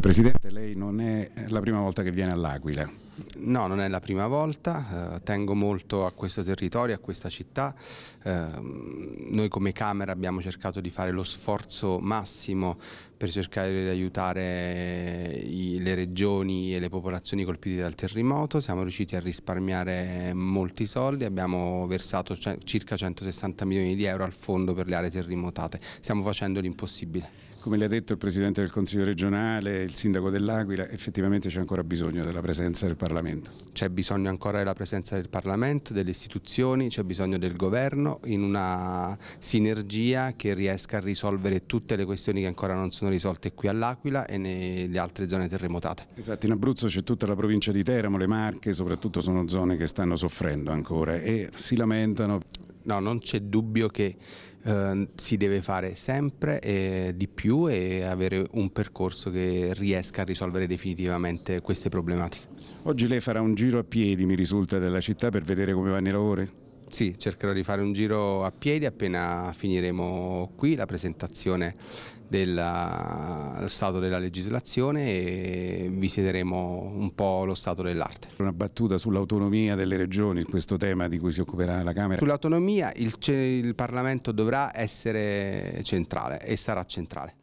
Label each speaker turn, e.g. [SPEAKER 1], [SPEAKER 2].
[SPEAKER 1] Presidente,
[SPEAKER 2] lei non è la prima volta che viene all'Aquila. No, non è la prima volta, eh, tengo molto a questo territorio, a questa città. Eh, noi come Camera abbiamo cercato di fare lo sforzo massimo per cercare di aiutare i, le regioni e le popolazioni colpite dal terremoto, siamo riusciti a risparmiare molti soldi, abbiamo versato circa 160 milioni di euro al fondo per le aree terremotate, stiamo facendo l'impossibile. Come le ha detto il Presidente del Consiglio regionale, il Sindaco dell'Aquila, effettivamente c'è ancora bisogno della presenza del Parlamento. C'è bisogno ancora della presenza del Parlamento, delle istituzioni, c'è bisogno del governo in una sinergia che riesca a risolvere tutte le questioni che ancora non sono risolte qui all'Aquila e nelle altre zone terremotate. Esatto, in Abruzzo c'è tutta la provincia di Teramo, le Marche soprattutto sono zone che stanno soffrendo ancora e si lamentano no, non c'è dubbio che eh, si deve fare sempre e di più e avere un percorso che riesca a risolvere definitivamente queste problematiche. Oggi lei farà un giro a piedi, mi risulta, della città per vedere come vanno i lavori? sì, cercherò di fare un giro a piedi appena finiremo qui la presentazione del stato della legislazione e siederemo un po' lo stato dell'arte. Una battuta sull'autonomia delle
[SPEAKER 1] regioni, questo tema di cui si occuperà la Camera?
[SPEAKER 2] Sull'autonomia il, il Parlamento dovrà essere centrale e sarà centrale.